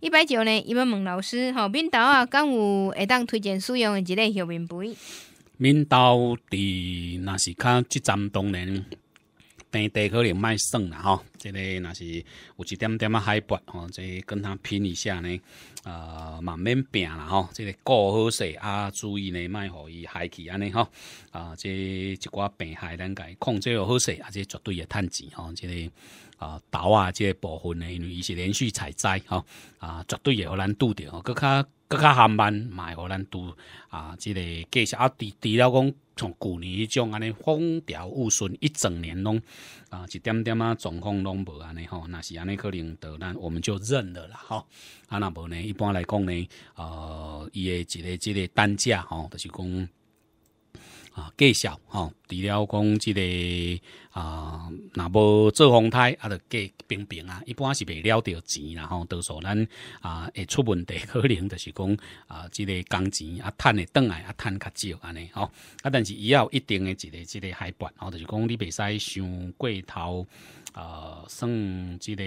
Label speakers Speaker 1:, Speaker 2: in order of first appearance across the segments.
Speaker 1: 一百九呢？伊要问老师，吼，面倒啊，敢有会当推荐使用的一个洗面杯？面倒伫那是卡即阵当然。平地可能卖算啦，吼，即个若是有一点点啊，海拔哦，即跟他拼一下呢，呃，慢免拼啦，吼，即个过好势啊，注意呢，卖互伊海气安尼吼，啊，即一寡病害咱家控制好好势，啊，即绝对会趁钱吼，即个啊，豆啊，即个部分呢，因为伊是连续采摘吼，啊，绝对会互咱拄着吼，更较更较含慢卖。咱拄啊，之个介绍啊，除除了讲从去年迄种安尼风调雨顺一整年拢啊，一点点啊状况拢无安尼吼，若是安尼可能得，咱我们就认了啦吼。啊，若无呢？一般来讲呢，呃，伊诶，一个即个单价吼，就是讲。啊，计少吼，除了讲即个啊，若无做风胎，啊，着计平平啊，一般是未了着钱，然后多数咱啊会出问题，可能着是讲啊，即个工钱啊，趁会顿来啊，赚较少安尼吼，啊，但是也要一定的一个即个海拨，就是讲你袂使上过头，啊，算即个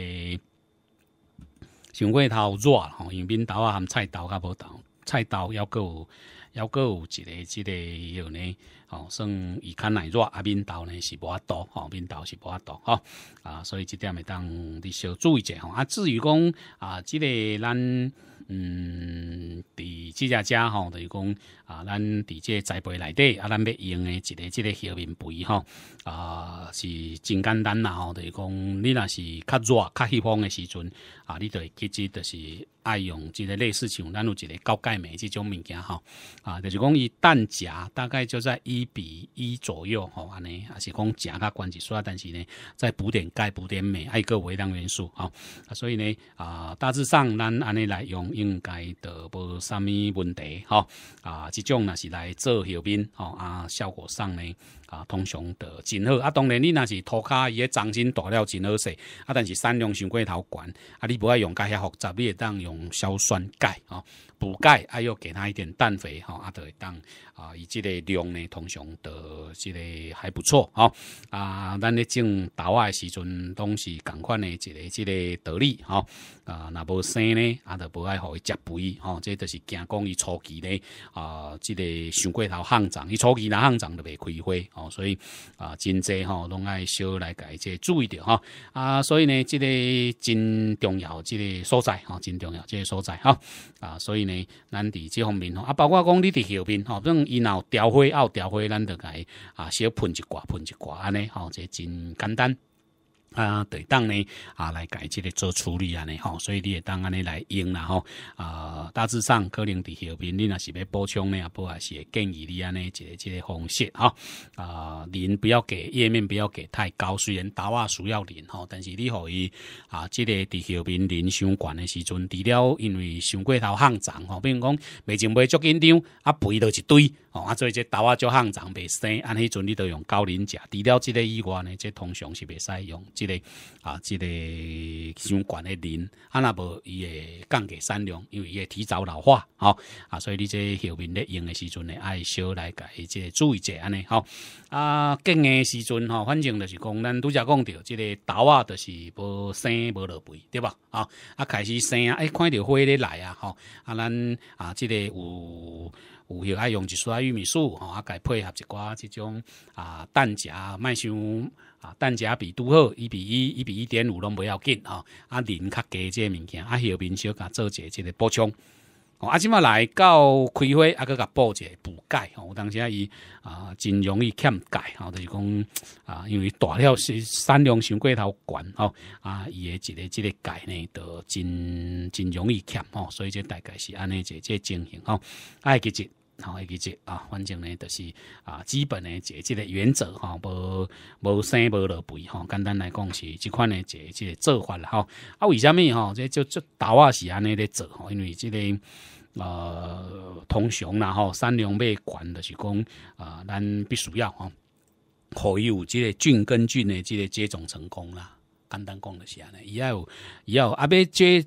Speaker 1: 上过头热吼，用面头啊、含菜头啊、无同。菜刀要够，要够一个，一个要呢，哦，算伊看奶热啊，面刀呢是无啊多，哦，面刀是无啊多哈啊，所以这点会当你小注意者吼。啊，至于讲啊，这个咱嗯，伫这家家吼，就是讲啊，咱伫这栽培内底啊，咱要用的一个，即个下面肥吼啊，是真简单啦吼，就是讲你若是较热较稀风的时阵啊，你就会直接就是。爱用即个类似像咱有一个高钙镁即种物件吼，啊，就是讲伊蛋价大概就在一比一左右吼安尼，也是讲食甲关是啥，但是呢再补点钙补点镁，还有个微量元素吼，啊，所以呢啊，大致上咱安尼来用，应该就无啥物问题吼，啊，即种若是来做后面吼啊，效果上呢。啊，通常得真好啊！当然，你若是涂骹伊个脏新大了真好势啊，但是产量相过头悬啊，你不爱用钙遐复杂，你会当用硝酸钙啊，补钙，啊，又给他一点氮肥啊，都会当啊，伊这个量呢，通常得这个还不错吼。啊，咱咧种豆仔时阵，都是共款的这个这个道理吼。啊，若无生呢，啊，都不爱互伊食肥吼，这都是惊讲伊初期呢，啊，这个相过头行长，伊初期若行长就袂开花。所以啊，真济吼，拢爱小来改，即注意着吼。啊。所以呢，这个真重要，这个所在吼，真重要，这个所在哈啊。所以呢，咱伫这方面吼啊，包括讲你伫后边吼，反正伊若掉灰，有调灰，咱就改啊，小喷一挂，喷一挂尼吼，这真简单。啊，对当呢啊来改这个做处理啊呢，吼，所以你也当安尼来用啦吼。啊，大致上可能伫后面恁若是要补充呢，啊，补也是会建议你安尼这个方式吼啊，您不要给页面不要给太高，虽然大瓦需要恁吼，但是你可以啊，这个伫后面恁上悬的时阵，除了因为想过头上脏吼，比如讲未就未足紧张啊，肥到一堆吼，啊，所以这豆瓦足上脏袂使，啊，迄阵你都用高磷食，除了这个以外呢，这通常是袂使用。即个啊，即个相关的磷，啊那无伊会降低善良，因为伊会提早老化，吼啊，所以你这后面咧用的时阵呢，爱少来改，即个注意者安尼吼。啊，建的时阵吼，反正就是讲，咱拄则讲着，即个豆啊，就是无生无落肥，对吧？啊，啊开始生啊，哎，看到花咧来啊，吼啊，咱啊，即个有。有许爱用一撮玉米素吼，啊，改配合一寡即种啊蛋夹，卖像啊蛋夹比拄好，一比一，一比一点五拢不要紧吼，啊，啉较加个物件，啊，后面小甲做者一个补充。啊，即嘛来到开会，啊，个个补者补钙吼，有当时啊伊啊真容易欠钙吼，就是讲啊，因为大了是产量伤过头悬吼，啊伊诶一个一个钙呢，都真真容易欠吼，所以这大概是安尼一个即个情形吼，爱其实。好，一个即啊，反正呢，就是啊，基本的节节个原则哈，无无生无落肥吼，简单来讲是即款呢，节个做法啦吼。啊，为什么吼？这就就豆啊是安尼咧做吼，因为即个呃，通常啦吼，产量要高，就是讲啊，咱必须要吼，可以有即个菌根菌的即个接种成功啦。简单讲就是安尼，有要也要啊，要接。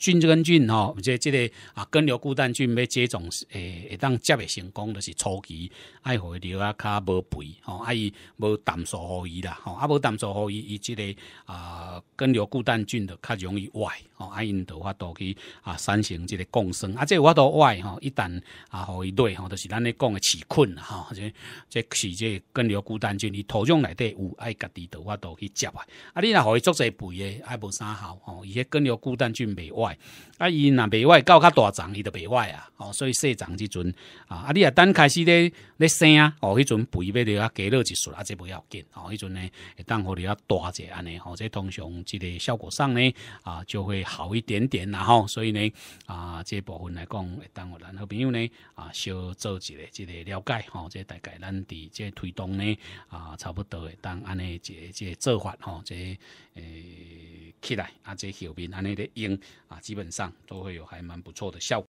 Speaker 1: 菌跟菌吼，即即、这个啊，根瘤固氮菌，咪接种诶，当接诶成功，就是初期。爱互伊留啊，较无肥吼，啊伊无淡素互伊啦，吼啊无淡素互伊，伊这个啊，根瘤固氮菌就较容易坏吼，啊因的法都去啊，产生即个共生。啊，即个法度坏吼，一旦啊互伊对吼，就是咱咧讲诶起困啊吼，即即是即根瘤固氮菌，伊土壤内底有，爱家己都法都去接。啊，啊你若互伊做侪肥诶，啊无啥效吼，伊迄根瘤固氮菌袂坏。啊！伊若袂歪，到较大丛，伊就袂歪啊！哦，所以细丛即阵啊，啊，你啊等开始咧咧生啊，哦，迄阵肥要啊，加落一束啊，这不要紧哦，迄阵呢，当互你啊大者安尼，哦，这通常即个效果上呢啊，就会好一点点，然哦。所以呢啊，这部分来讲，会互我男朋友呢啊，小做一个即个了解，吼，这大概咱伫这推动呢啊，差不多会当安尼这这做法，吼，这诶起来啊，这后面安尼咧用啊。基本上都会有还蛮不错的效果。